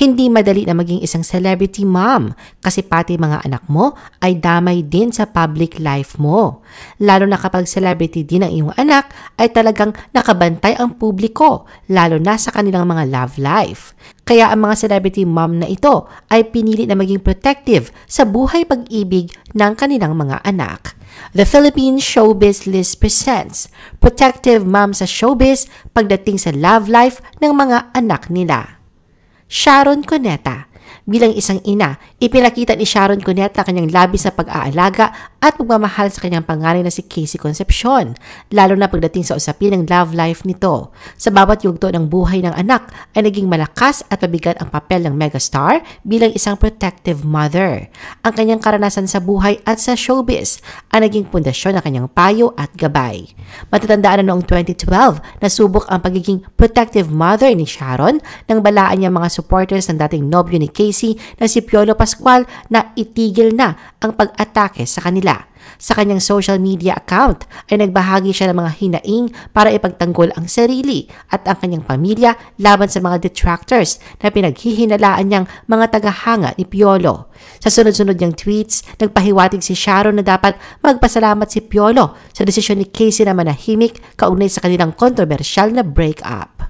Hindi madali na maging isang celebrity mom kasi pati mga anak mo ay damay din sa public life mo. Lalo na kapag celebrity din ang iyong anak ay talagang nakabantay ang publiko lalo na sa kanilang mga love life. Kaya ang mga celebrity mom na ito ay pinili na maging protective sa buhay pag-ibig ng kanilang mga anak. The Philippine Showbiz List presents Protective Moms sa Showbiz pagdating sa love life ng mga anak nila. Sharon Cuneta. Bilang isang ina, ipinakita ni Sharon Cuneta kanyang labis sa pag-aalaga at magmamahal sa kanyang pangalan na si Casey Concepcion, lalo na pagdating sa usapin ng love life nito. Sa bawat yugto ng buhay ng anak ay naging malakas at mabigat ang papel ng megastar bilang isang protective mother. Ang kanyang karanasan sa buhay at sa showbiz ay naging pundasyon ng kanyang payo at gabay. Matatandaan na noong 2012, na subok ang pagiging protective mother ni Sharon nang balaan niya mga supporters ng dating nobyo ni Casey na si Piolo Pascual na itigil na ang pag-atake sa kanila nila. Sa kanyang social media account ay nagbahagi siya ng mga hinaing para ipagtanggol ang sarili at ang kanyang pamilya laban sa mga detractors na pinaghihinalaan niyang mga tagahanga ni Piolo. Sa sunod-sunod niyang tweets, nagpahiwatig si Sharon na dapat magpasalamat si Piolo sa desisyon ni Casey na manahimik kaugnay sa kanilang kontrobersyal na breakup.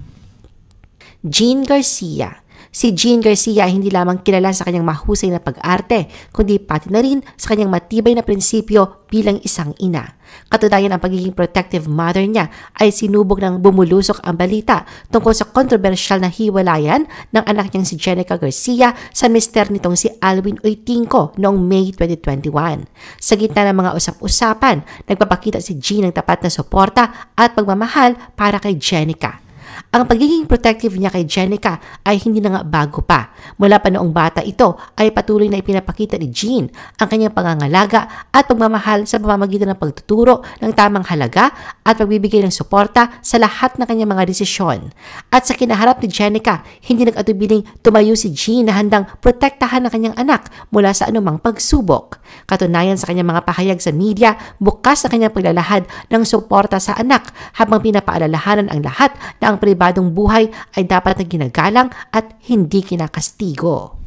Jean Garcia Si Jean Garcia hindi lamang kilala sa kanyang mahusay na pag-arte, kundi pati na rin sa kanyang matibay na prinsipyo bilang isang ina. Katunayan ang pagiging protective mother niya ay sinubok ng bumulusok ang balita tungkol sa kontrobersyal na hiwalayan ng anak niyang si Jenica Garcia sa mister nitong si Alwin Oitingco noong May 2021. Sa gitna ng mga usap-usapan, nagpapakita si Jean ng tapat na suporta at pagmamahal para kay Jenica. Ang pagiging protective niya kay Jenica ay hindi na nga bago pa. Mula pa noong bata ito ay patuloy na ipinapakita ni Jean ang kanyang pangangalaga at pagmamahal sa pamamagitan ng pagtuturo ng tamang halaga at pagbibigay ng suporta sa lahat ng kanyang mga desisyon. At sa kinaharap ni Jenica, hindi nag-atubiling tumayo si Jean na handang protektahan ang kanyang anak mula sa anumang pagsubok. Katunayan sa kanyang mga pahayag sa media, bukas na kanyang paglalahad ng suporta sa anak habang pinapaalalahanan ang lahat na ang pribadong buhay ay dapat na ginagalang at hindi kinakastigo.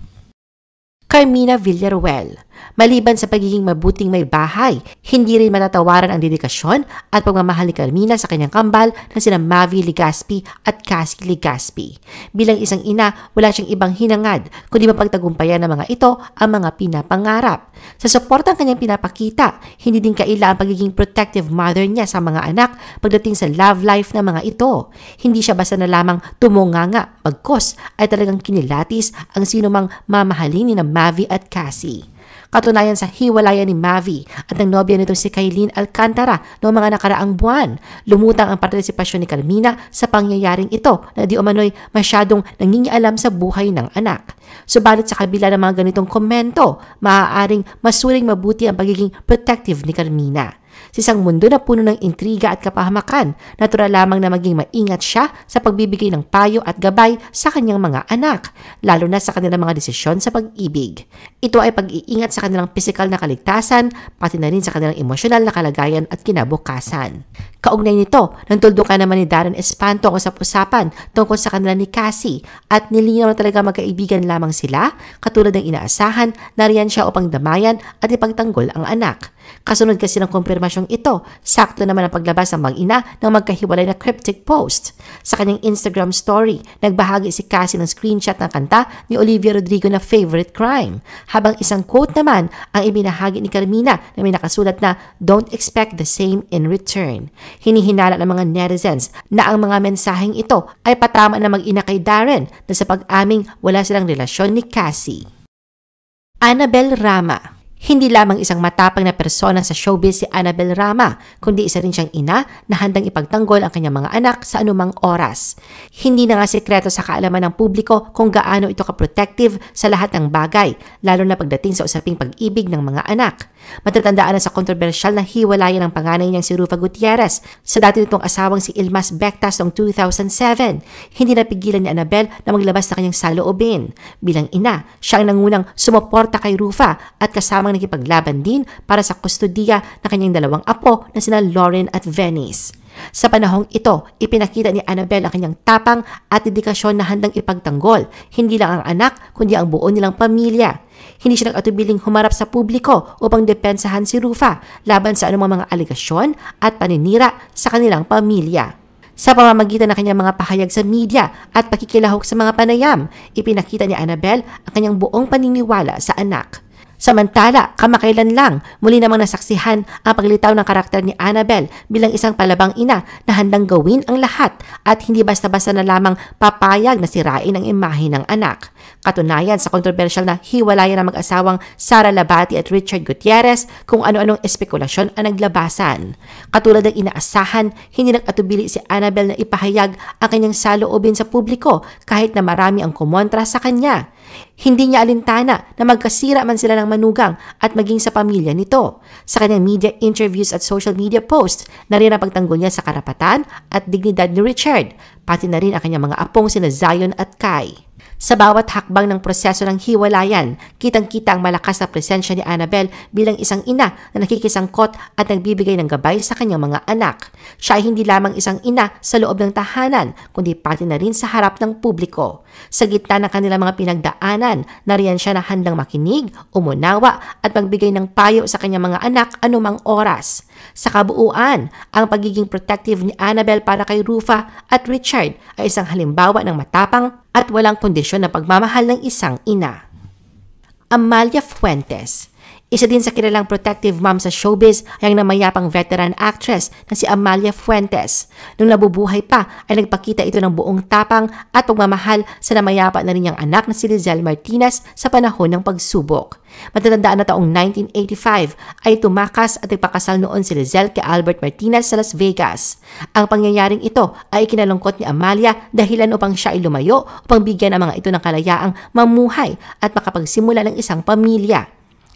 Carmina Villaruel Maliban sa pagiging mabuting may bahay, hindi rin matatawaran ang dedikasyon at pagmamahal ni Carmina sa kanyang kambal na sina Mavi Ligaspi at Cassie Ligaspi. Bilang isang ina, wala siyang ibang hinangad kundi mapagtagumpayan ng mga ito ang mga pinapangarap. Sa suportang kanyang pinapakita, hindi din kaila ang pagiging protective mother niya sa mga anak pagdating sa love life ng mga ito. Hindi siya basta na lamang tumunganga, bagkos ay talagang kinilatis ang sinumang mamahalin ni na Mavi at Cassie. Katunayan sa hiwalayan ni Mavi at ng nobya nitong si Kailin Alcantara noong mga nakaraang buwan, lumutang ang partisipasyon ni Carmina sa pangyayaring ito na di umano'y masyadong nangingialam sa buhay ng anak. Subalit sa kabila ng mga ganitong komento, maaaring masuring mabuti ang pagiging protective ni Carmina. Sa isang mundo na puno ng intriga at kapahamakan, natural lamang na maging maingat siya sa pagbibigay ng payo at gabay sa kanyang mga anak, lalo na sa kanilang mga desisyon sa pag-ibig. Ito ay pag-iingat sa kanilang pisikal na kaligtasan, pati na rin sa kanilang emosyonal na kalagayan at kinabukasan. Kaugnay nito, nantuldukan naman ni Darren Espanto ang usap-usapan tungkol sa kanila ni Cassie at nilinaw na talaga magkaibigan lamang sila, katulad ng inaasahan na riyan siya upang damayan at ipagtanggol ang anak. Kasunod kasi ng kumpirmasyong ito, sakto naman ang paglabas ng mag-ina ng magkahiwalay na cryptic post. Sa kanyang Instagram story, nagbahagi si Cassie ng screenshot ng kanta ni Olivia Rodrigo na Favorite Crime, habang isang quote naman ang ibinahagi ni Carmina na may nakasulat na Don't expect the same in return. Hinihinala ng mga netizens na ang mga mensaheng ito ay patama na mag-ina kay Darren na sa pag-aming wala silang relasyon ni Cassie. Annabel Rama hindi lamang isang matapang na persona sa showbiz si Annabel Rama, kundi isa rin siyang ina na handang ipagtanggol ang kanyang mga anak sa anumang oras. Hindi na nga sekreto sa kaalaman ng publiko kung gaano ito ka-protective sa lahat ng bagay, lalo na pagdating sa usaping pag-ibig ng mga anak. Matatandaan na sa kontrobersyal na hiwalayan ng panganay niyang si Rufa Gutierrez sa dati nitong asawang si Ilmas Bektas noong 2007. Hindi napigilan ni Annabel na maglabas sa kanyang saloobin. Bilang ina, siya ang nangunang sumuporta kay Rufa at kasamang habang nakipaglaban din para sa kustodiya ng kanyang dalawang apo na sina Lauren at Venice. Sa panahong ito, ipinakita ni Annabelle ang kanyang tapang at dedikasyon na handang ipagtanggol, hindi lang ang anak kundi ang buo nilang pamilya. Hindi siya nag-atubiling humarap sa publiko upang depensahan si Rufa laban sa anumang mga aligasyon at paninira sa kanilang pamilya. Sa pamamagitan ng kanyang mga pahayag sa media at pakikilahok sa mga panayam, ipinakita ni Annabelle ang kanyang buong paniniwala sa anak. Samantala, kamakailan lang, muli namang nasaksihan ang paglitaw ng karakter ni Annabel bilang isang palabang ina na handang gawin ang lahat at hindi basta-basta na lamang papayag na sirain ang imahe ng anak. Katunayan sa kontrobersyal na hiwalayan ng mag-asawang Sara Labati at Richard Gutierrez kung ano-anong espekulasyon ang naglabasan. Katulad ng inaasahan, hindi nag-atubili si Annabel na ipahayag ang kanyang saloobin sa publiko kahit na marami ang kumontra sa kanya. Hindi niya alintana na magkasira man sila ng manugang at maging sa pamilya nito. Sa kanyang media interviews at social media posts, na rin ang pagtanggol niya sa karapatan at dignidad ni Richard, pati na rin ang kanyang mga apong sina Zion at Kai. Sa bawat hakbang ng proseso ng hiwalayan, kitang-kita ang malakas na presensya ni Annabel bilang isang ina na nakikisangkot at nagbibigay ng gabay sa kanyang mga anak. Siya ay hindi lamang isang ina sa loob ng tahanan, kundi pati na rin sa harap ng publiko. Sa gitna ng kanilang mga pinagdaanan, nariyan siya na handang makinig, umunawa at magbigay ng payo sa kanyang mga anak anumang oras. Sa kabuuan, ang pagiging protective ni Annabel para kay Rufa at Richard ay isang halimbawa ng matapang at walang kondisyon na pagmamahal ng isang ina. Amalia Fuentes isa din sa kilalang protective mom sa showbiz ay ang namayapang veteran actress na si Amalia Fuentes. Nung nabubuhay pa ay nagpakita ito ng buong tapang at pagmamahal sa namayapa na rin niyang anak na si Lizelle Martinez sa panahon ng pagsubok. Matatandaan na taong 1985 ay tumakas at ipakasal noon si Lizelle kay Albert Martinez sa Las Vegas. Ang pangyayaring ito ay kinalungkot ni Amalia dahilan upang siya ay lumayo upang bigyan ang mga ito ng kalayaang mamuhay at makapagsimula ng isang pamilya.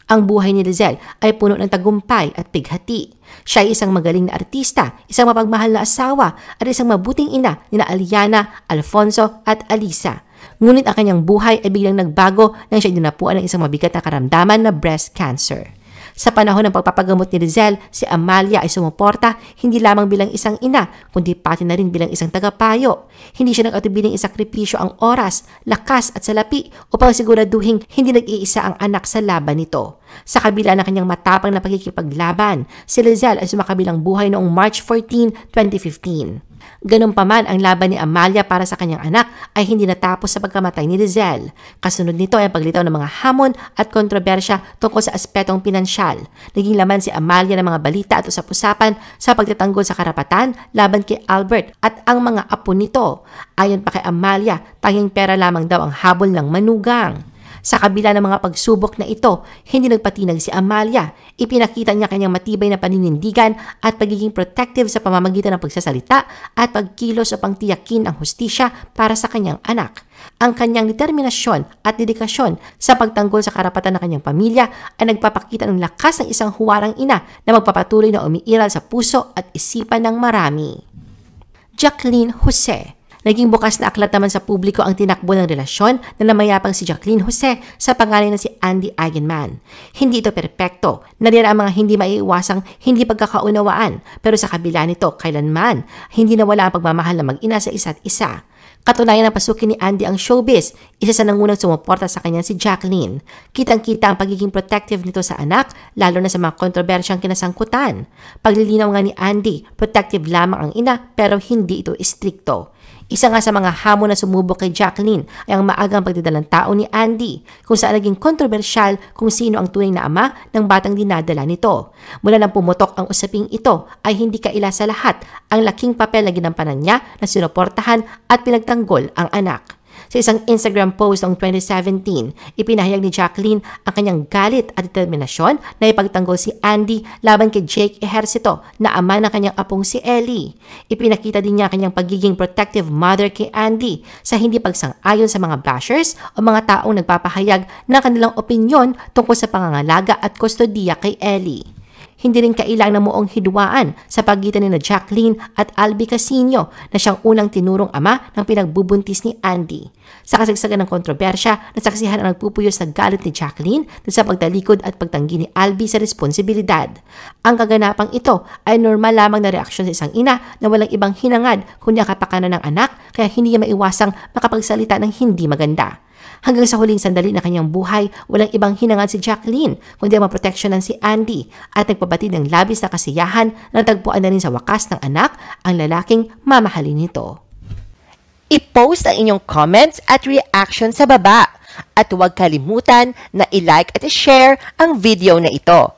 Ang buhay ni Lizelle ay puno ng tagumpay at pighati. Siya ay isang magaling na artista, isang mapagmahal na asawa at isang mabuting ina ni Aliana, Alfonso at Alisa. Ngunit ang kanyang buhay ay biglang nagbago nang siya dinapuan ng isang mabigat na karamdaman na breast cancer. Sa panahon ng pagpapagamot ni Rizal, si Amalia ay sumuporta hindi lamang bilang isang ina, kundi pati na rin bilang isang tagapayo. Hindi siya nagatubiling isakripisyo ang oras, lakas at salapi upang siguraduhin hindi nag-iisa ang anak sa laban nito. Sa kabila ng kanyang matapang na pagkikipaglaban, si Rizal ay sumakabilang buhay noong March 14, 2015. Ganun pa man, ang laban ni Amalia para sa kanyang anak ay hindi natapos sa pagkamatay ni Rizal. Kasunod nito ay ang paglitaw ng mga hamon at kontrobersya tungkol sa aspetong pinansyal. Naging laman si Amalia ng mga balita at usap-usapan sa pagtatanggol sa karapatan laban kay Albert at ang mga apo nito. Ayon pa kay Amalia, tanging pera lamang daw ang habol ng manugang. Sa kabila ng mga pagsubok na ito, hindi nagpatinag si Amalia. Ipinakita niya kanyang matibay na paninindigan at pagiging protective sa pamamagitan ng pagsasalita at pagkilos upang tiyakin ang hustisya para sa kanyang anak. Ang kanyang determinasyon at dedikasyon sa pagtanggol sa karapatan ng kanyang pamilya ay nagpapakita ng lakas ng isang huwarang ina na magpapatuloy na umiiral sa puso at isipan ng marami. Jacqueline Jose Naging bukas na aklat naman sa publiko ang tinakbo ng relasyon na namayapang si Jacqueline Jose sa pangalan na si Andy Eigenman. Hindi ito perpekto, nariyan ang mga hindi maiiwasang hindi pagkakaunawaan, pero sa kabila nito, kailanman, hindi nawala ang pagmamahal na mag-ina sa isa't isa. Katunayan ng pasukin ni Andy ang showbiz, isa sa nangunang sumuporta sa kanya si Jacqueline. Kitang-kita ang pagiging protective nito sa anak, lalo na sa mga kontrobersyang kinasangkutan. Paglilinaw nga ni Andy, protective lamang ang ina pero hindi ito istrikto. Isa nga sa mga hamon na sumubok kay Jacqueline ay ang maagang pagdadalang tao ni Andy kung saan naging kontrobersyal kung sino ang tunay na ama ng batang dinadala nito. Mula nang pumotok ang usaping ito ay hindi kaila sa lahat ang laking papel na ginampanan niya na sinuportahan at pinagtanggol ang anak. Sa isang Instagram post noong 2017, ipinahayag ni Jacqueline ang kanyang galit at determinasyon na ipagtanggol si Andy laban kay Jake Ejercito na ama ng kanyang apong si Ellie. Ipinakita din niya kanyang pagiging protective mother kay Andy sa hindi pagsang-ayon sa mga bashers o mga taong nagpapahayag ng kanilang opinyon tungkol sa pangangalaga at kustodiya kay Ellie hindi rin kailangan mo ang hidwaan sa pagitan ni na Jacqueline at Albi Casino na siyang unang tinurong ama ng pinagbubuntis ni Andy. Sa kasagsagan ng kontrobersya, nasaksihan ang nagpupuyos na galit ni Jacqueline sa pagtalikod at pagtanggi ni Albi sa responsibilidad. Ang kaganapang ito ay normal lamang na reaksyon sa isang ina na walang ibang hinangad kundi ang kapakanan ng anak kaya hindi niya maiwasang makapagsalita ng hindi maganda. Hanggang sa huling sandali na kanyang buhay, walang ibang hinangad si Jacqueline kundi ang maproteksyonan si Andy at nagpabatid ng labis na kasiyahan na tagpuan na rin sa wakas ng anak ang lalaking mamahalin nito. I-post ang inyong comments at reaction sa baba at huwag kalimutan na i-like at i-share ang video na ito.